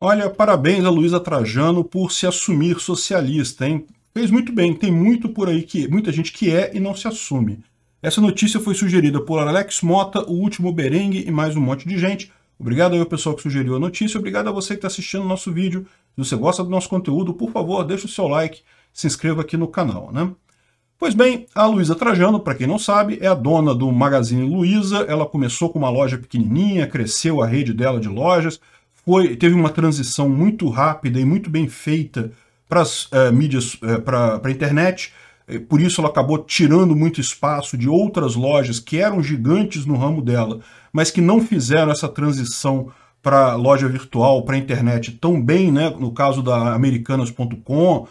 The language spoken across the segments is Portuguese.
Olha, parabéns a Luísa Trajano por se assumir socialista, hein? Fez muito bem, tem muito por aí que muita gente que é e não se assume. Essa notícia foi sugerida por Alex Mota, o último Berengue e mais um monte de gente. Obrigado aí ao pessoal que sugeriu a notícia, obrigado a você que está assistindo o nosso vídeo. Se você gosta do nosso conteúdo, por favor, deixa o seu like, se inscreva aqui no canal, né? Pois bem, a Luísa Trajano, para quem não sabe, é a dona do Magazine Luiza. Ela começou com uma loja pequenininha, cresceu a rede dela de lojas, foi, teve uma transição muito rápida e muito bem feita para as uh, eh, mídias, uh, eh, para a internet. Eh, por isso ela acabou tirando muito espaço de outras lojas que eram gigantes no ramo dela, mas que não fizeram essa transição para loja virtual, para internet tão bem, né? no caso da Americanas.com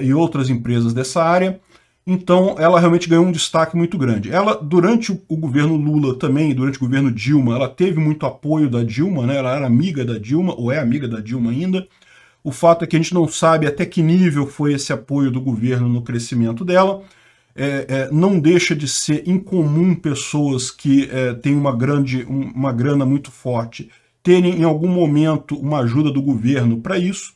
e outras empresas dessa área. Então, ela realmente ganhou um destaque muito grande. Ela, durante o governo Lula também, durante o governo Dilma, ela teve muito apoio da Dilma, né? ela era amiga da Dilma, ou é amiga da Dilma ainda. O fato é que a gente não sabe até que nível foi esse apoio do governo no crescimento dela. É, é, não deixa de ser incomum pessoas que é, têm uma, grande, um, uma grana muito forte terem em algum momento uma ajuda do governo para isso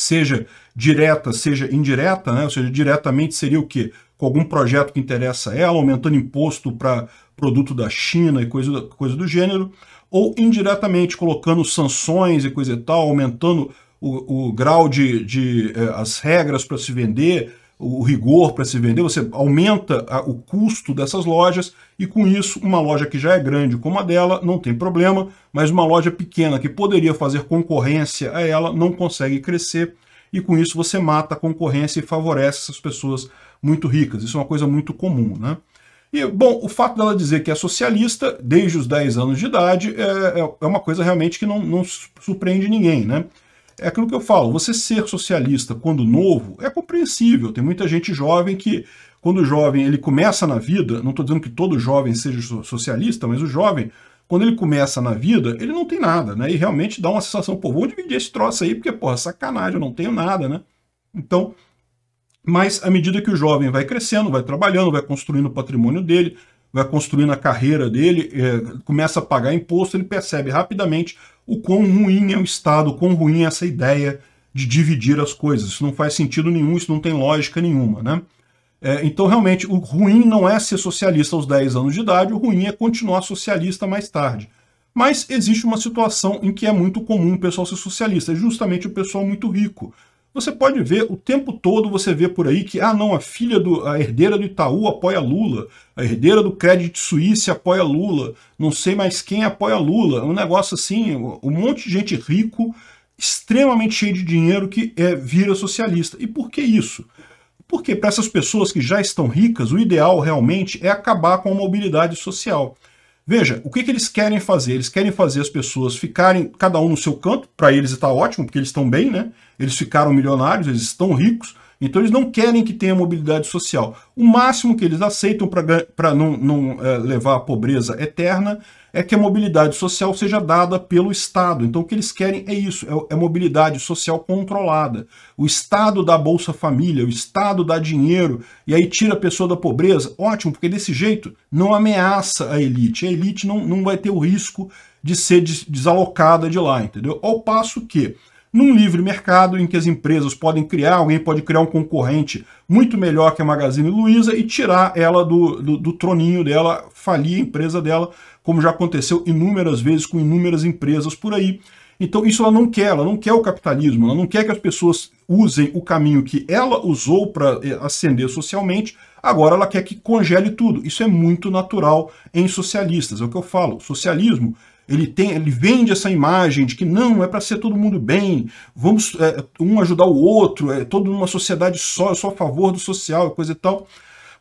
seja direta, seja indireta, né? ou seja, diretamente seria o quê? Com algum projeto que interessa a ela, aumentando imposto para produto da China e coisa, coisa do gênero, ou indiretamente, colocando sanções e coisa e tal, aumentando o, o grau de, de eh, as regras para se vender, o rigor para se vender, você aumenta a, o custo dessas lojas e com isso uma loja que já é grande como a dela não tem problema, mas uma loja pequena que poderia fazer concorrência a ela não consegue crescer e com isso você mata a concorrência e favorece essas pessoas muito ricas. Isso é uma coisa muito comum, né? E, bom, o fato dela dizer que é socialista desde os 10 anos de idade é, é, é uma coisa realmente que não, não surpreende ninguém, né? É aquilo que eu falo, você ser socialista quando novo é compreensível. Tem muita gente jovem que, quando jovem, ele começa na vida, não estou dizendo que todo jovem seja socialista, mas o jovem, quando ele começa na vida, ele não tem nada, né? E realmente dá uma sensação, pô, vou dividir esse troço aí, porque, porra, sacanagem, eu não tenho nada, né? Então, mas à medida que o jovem vai crescendo, vai trabalhando, vai construindo o patrimônio dele, vai construindo a carreira dele, é, começa a pagar imposto, ele percebe rapidamente o quão ruim é o Estado, o quão ruim é essa ideia de dividir as coisas. Isso não faz sentido nenhum, isso não tem lógica nenhuma, né? É, então, realmente, o ruim não é ser socialista aos 10 anos de idade, o ruim é continuar socialista mais tarde. Mas existe uma situação em que é muito comum o pessoal ser socialista, é justamente o pessoal muito rico. Você pode ver, o tempo todo você vê por aí que, ah não, a filha do, a herdeira do Itaú apoia Lula, a herdeira do Credit Suisse apoia Lula, não sei mais quem apoia Lula, é um negócio assim, um monte de gente rico, extremamente cheio de dinheiro que é, vira socialista. E por que isso? Porque para essas pessoas que já estão ricas, o ideal realmente é acabar com a mobilidade social. Veja, o que, que eles querem fazer? Eles querem fazer as pessoas ficarem, cada um no seu canto, para eles está ótimo, porque eles estão bem, né? Eles ficaram milionários, eles estão ricos, então eles não querem que tenha mobilidade social. O máximo que eles aceitam para não, não é, levar à pobreza eterna é que a mobilidade social seja dada pelo Estado. Então o que eles querem é isso, é, é mobilidade social controlada. O Estado dá Bolsa Família, o Estado dá dinheiro e aí tira a pessoa da pobreza. Ótimo, porque desse jeito não ameaça a elite. A elite não, não vai ter o risco de ser des desalocada de lá, entendeu? Ao passo que num livre mercado em que as empresas podem criar, alguém pode criar um concorrente muito melhor que a Magazine Luiza e tirar ela do, do, do troninho dela, falir a empresa dela, como já aconteceu inúmeras vezes com inúmeras empresas por aí. Então isso ela não quer, ela não quer o capitalismo, ela não quer que as pessoas usem o caminho que ela usou para eh, ascender socialmente, agora ela quer que congele tudo. Isso é muito natural em socialistas, é o que eu falo. Socialismo ele, tem, ele vende essa imagem de que não, é para ser todo mundo bem, vamos é, um ajudar o outro, é toda uma sociedade só, eu sou a favor do social, coisa e tal.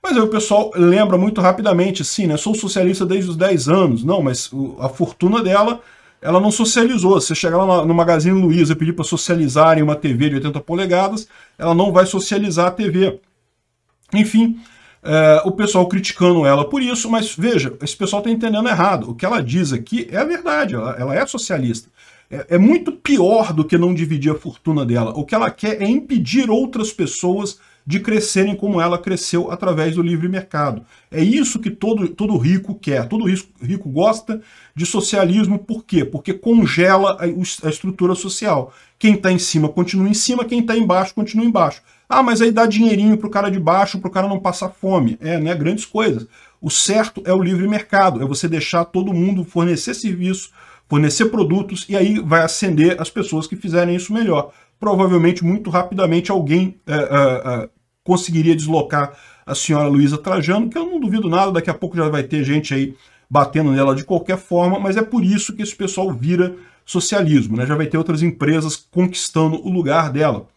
Mas aí o pessoal lembra muito rapidamente, sim, né? Sou socialista desde os 10 anos. Não, mas a fortuna dela, ela não socializou. Você chegar lá no Magazine Luiza e pedir para socializarem uma TV de 80 polegadas, ela não vai socializar a TV. Enfim, é, o pessoal criticando ela por isso, mas veja, esse pessoal está entendendo errado. O que ela diz aqui é a verdade, ela, ela é socialista. É, é muito pior do que não dividir a fortuna dela. O que ela quer é impedir outras pessoas de crescerem como ela cresceu através do livre mercado. É isso que todo, todo rico quer, todo rico gosta de socialismo, por quê? Porque congela a, a estrutura social. Quem está em cima continua em cima, quem está embaixo continua embaixo. Ah, mas aí dá dinheirinho para o cara de baixo, para o cara não passar fome. É, né? Grandes coisas. O certo é o livre mercado, é você deixar todo mundo fornecer serviço, fornecer produtos, e aí vai acender as pessoas que fizerem isso melhor. Provavelmente, muito rapidamente, alguém é, é, conseguiria deslocar a senhora Luísa Trajano, que eu não duvido nada, daqui a pouco já vai ter gente aí batendo nela de qualquer forma, mas é por isso que esse pessoal vira socialismo, né? Já vai ter outras empresas conquistando o lugar dela.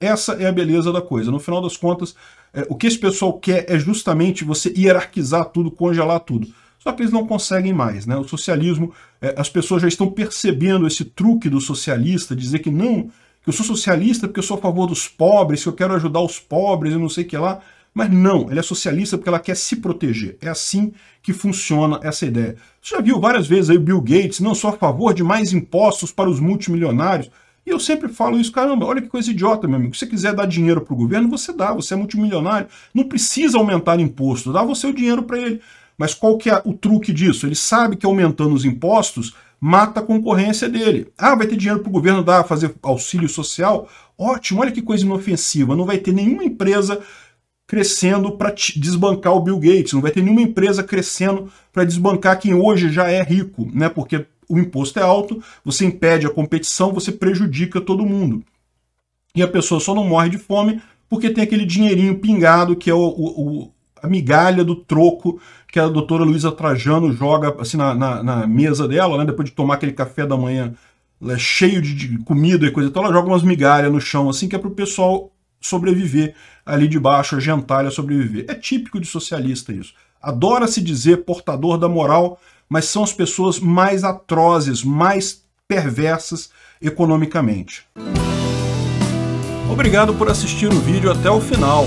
Essa é a beleza da coisa. No final das contas, é, o que esse pessoal quer é justamente você hierarquizar tudo, congelar tudo. Só que eles não conseguem mais, né? O socialismo, é, as pessoas já estão percebendo esse truque do socialista, dizer que não, que eu sou socialista porque eu sou a favor dos pobres, que eu quero ajudar os pobres e não sei o que lá. Mas não, ela é socialista porque ela quer se proteger. É assim que funciona essa ideia. Você já viu várias vezes aí o Bill Gates, não sou a favor de mais impostos para os multimilionários. E eu sempre falo isso, caramba, olha que coisa idiota, meu amigo. Se você quiser dar dinheiro para o governo, você dá, você é multimilionário. Não precisa aumentar imposto, dá você o dinheiro para ele. Mas qual que é o truque disso? Ele sabe que aumentando os impostos, mata a concorrência dele. Ah, vai ter dinheiro para o governo dar, fazer auxílio social? Ótimo, olha que coisa inofensiva. Não vai ter nenhuma empresa crescendo para desbancar o Bill Gates, não vai ter nenhuma empresa crescendo para desbancar quem hoje já é rico, né? Porque o imposto é alto, você impede a competição, você prejudica todo mundo. E a pessoa só não morre de fome porque tem aquele dinheirinho pingado que é o, o, o a migalha do troco que a doutora Luísa Trajano joga assim na, na, na, mesa dela, né? Depois de tomar aquele café da manhã é cheio de, de, comida e coisa e então tal, ela joga umas migalhas no chão, assim, que é pro pessoal sobreviver ali debaixo a gentalha sobreviver. É típico de socialista isso. Adora se dizer portador da moral, mas são as pessoas mais atrozes, mais perversas economicamente. Obrigado por assistir o vídeo até o final.